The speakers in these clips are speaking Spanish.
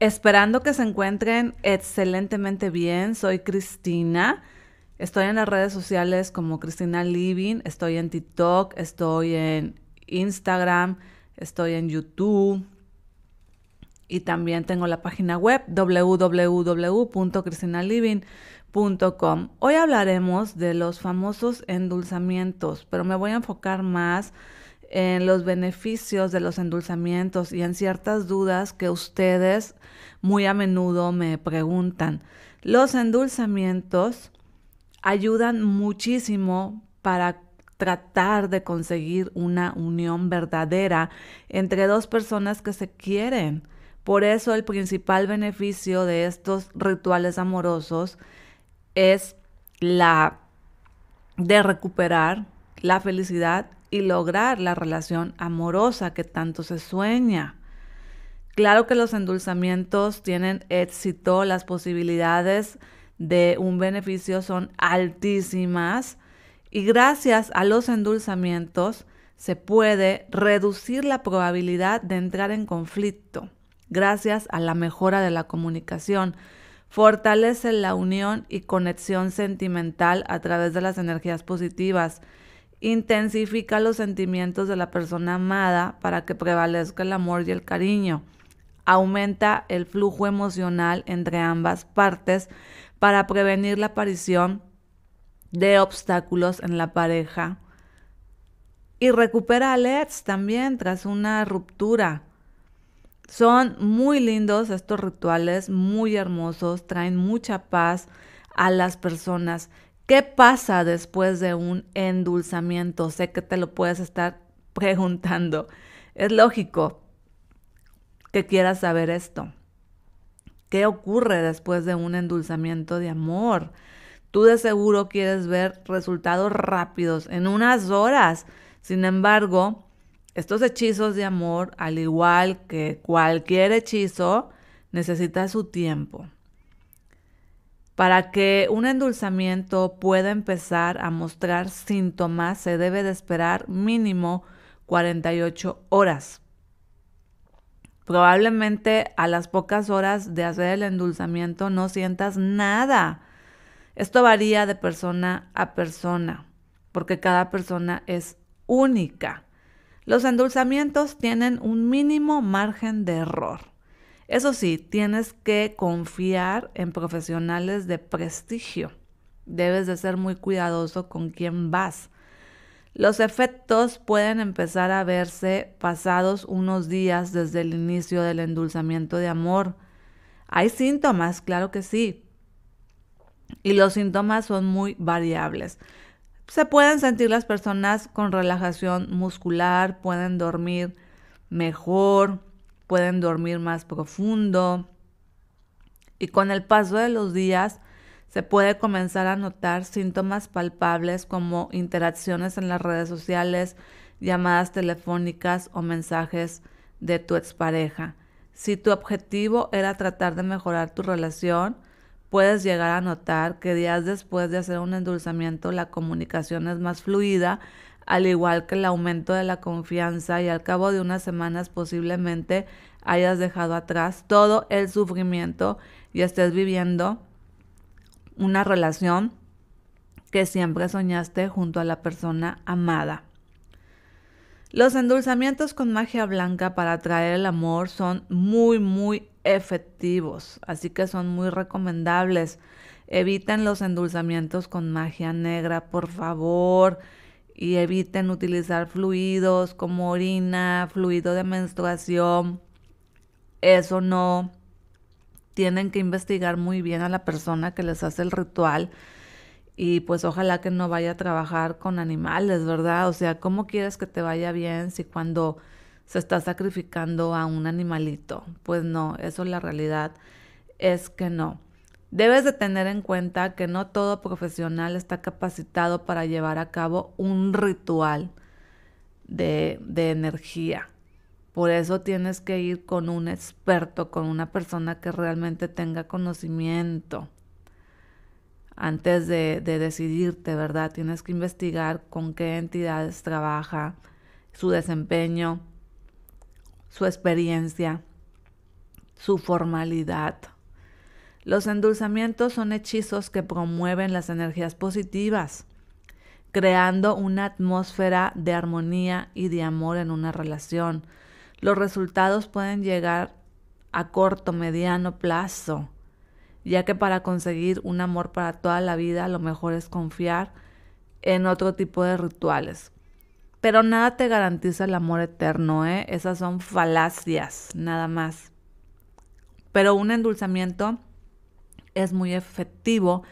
Esperando que se encuentren excelentemente bien, soy Cristina. Estoy en las redes sociales como Cristina Living, estoy en TikTok, estoy en Instagram, estoy en YouTube y también tengo la página web www.cristinaliving.com. Hoy hablaremos de los famosos endulzamientos, pero me voy a enfocar más en los beneficios de los endulzamientos y en ciertas dudas que ustedes muy a menudo me preguntan. Los endulzamientos ayudan muchísimo para tratar de conseguir una unión verdadera entre dos personas que se quieren. Por eso el principal beneficio de estos rituales amorosos es la de recuperar la felicidad y lograr la relación amorosa que tanto se sueña. Claro que los endulzamientos tienen éxito, las posibilidades de un beneficio son altísimas y gracias a los endulzamientos se puede reducir la probabilidad de entrar en conflicto gracias a la mejora de la comunicación. Fortalece la unión y conexión sentimental a través de las energías positivas intensifica los sentimientos de la persona amada para que prevalezca el amor y el cariño. Aumenta el flujo emocional entre ambas partes para prevenir la aparición de obstáculos en la pareja. Y recupera al también tras una ruptura. Son muy lindos estos rituales, muy hermosos, traen mucha paz a las personas ¿Qué pasa después de un endulzamiento? Sé que te lo puedes estar preguntando. Es lógico que quieras saber esto. ¿Qué ocurre después de un endulzamiento de amor? Tú de seguro quieres ver resultados rápidos en unas horas. Sin embargo, estos hechizos de amor, al igual que cualquier hechizo, necesita su tiempo. Para que un endulzamiento pueda empezar a mostrar síntomas, se debe de esperar mínimo 48 horas. Probablemente a las pocas horas de hacer el endulzamiento no sientas nada. Esto varía de persona a persona, porque cada persona es única. Los endulzamientos tienen un mínimo margen de error. Eso sí, tienes que confiar en profesionales de prestigio. Debes de ser muy cuidadoso con quién vas. Los efectos pueden empezar a verse pasados unos días desde el inicio del endulzamiento de amor. Hay síntomas, claro que sí. Y los síntomas son muy variables. Se pueden sentir las personas con relajación muscular, pueden dormir mejor, pueden dormir más profundo y con el paso de los días se puede comenzar a notar síntomas palpables como interacciones en las redes sociales, llamadas telefónicas o mensajes de tu expareja. Si tu objetivo era tratar de mejorar tu relación, puedes llegar a notar que días después de hacer un endulzamiento la comunicación es más fluida, al igual que el aumento de la confianza y al cabo de unas semanas posiblemente hayas dejado atrás todo el sufrimiento y estés viviendo una relación que siempre soñaste junto a la persona amada. Los endulzamientos con magia blanca para atraer el amor son muy, muy efectivos, así que son muy recomendables. Eviten los endulzamientos con magia negra, por favor y eviten utilizar fluidos como orina, fluido de menstruación. Eso no. Tienen que investigar muy bien a la persona que les hace el ritual y pues ojalá que no vaya a trabajar con animales, ¿verdad? O sea, ¿cómo quieres que te vaya bien si cuando se está sacrificando a un animalito? Pues no, eso la realidad es que no. Debes de tener en cuenta que no todo profesional está capacitado para llevar a cabo un ritual de, energía. Por eso tienes que ir con un experto, con una persona que realmente tenga conocimiento. Antes de, de decidirte, ¿verdad? Tienes que investigar con qué entidades trabaja, su desempeño, su experiencia, su formalidad los endulzamientos son hechizos que promueven las energías positivas, creando una atmósfera de armonía y de amor en una relación. Los resultados pueden llegar a corto, mediano plazo, ya que para conseguir un amor para toda la vida lo mejor es confiar en otro tipo de rituales. Pero nada te garantiza el amor eterno, ¿eh? Esas son falacias, nada más. Pero un endulzamiento es muy efectivo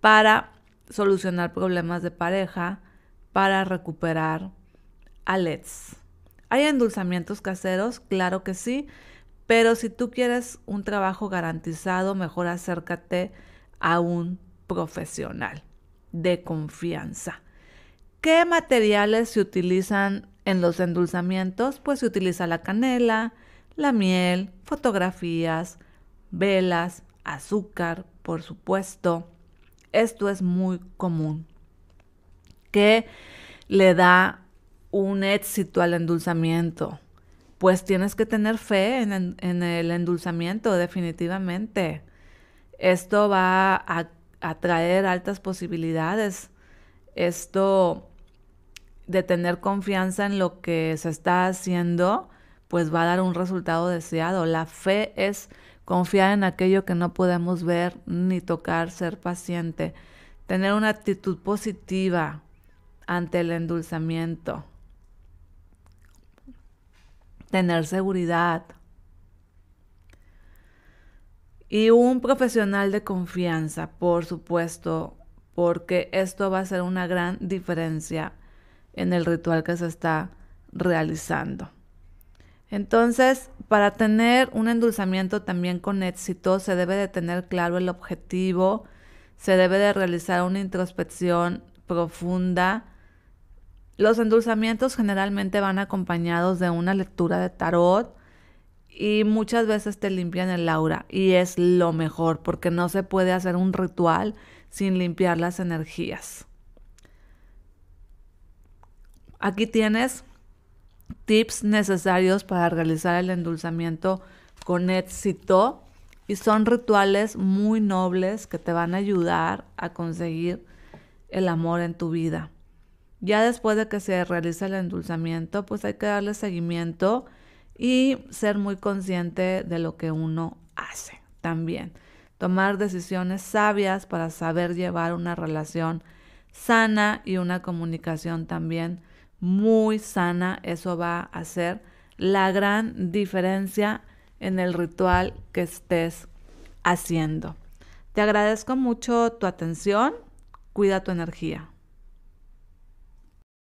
para solucionar problemas de pareja, para recuperar alets. ¿Hay endulzamientos caseros? Claro que sí, pero si tú quieres un trabajo garantizado, mejor acércate a un profesional de confianza. ¿Qué materiales se utilizan en los endulzamientos? Pues se utiliza la canela, la miel, fotografías, velas, azúcar, por supuesto. Esto es muy común, que le da un éxito al endulzamiento. Pues tienes que tener fe en, el endulzamiento, definitivamente. Esto va a, a traer altas posibilidades. Esto de tener confianza en lo que se está haciendo, pues va a dar un resultado deseado. La fe es confiar en aquello que no podemos ver ni tocar, ser paciente, tener una actitud positiva ante el endulzamiento, tener seguridad. Y un profesional de confianza, por supuesto, porque esto va a ser una gran diferencia en el ritual que se está realizando. Entonces, para tener un endulzamiento también con éxito, se debe de tener claro el objetivo, se debe de realizar una introspección profunda. Los endulzamientos generalmente van acompañados de una lectura de tarot y muchas veces te limpian el aura y es lo mejor porque no se puede hacer un ritual sin limpiar las energías. Aquí tienes tips necesarios para realizar el endulzamiento con éxito y son rituales muy nobles que te van a ayudar a conseguir el amor en tu vida. Ya después de que se realiza el endulzamiento, pues hay que darle seguimiento y ser muy consciente de lo que uno hace también. Tomar decisiones sabias para saber llevar una relación sana y una comunicación también muy sana, eso va a hacer la gran diferencia en el ritual que estés haciendo. Te agradezco mucho tu atención, cuida tu energía.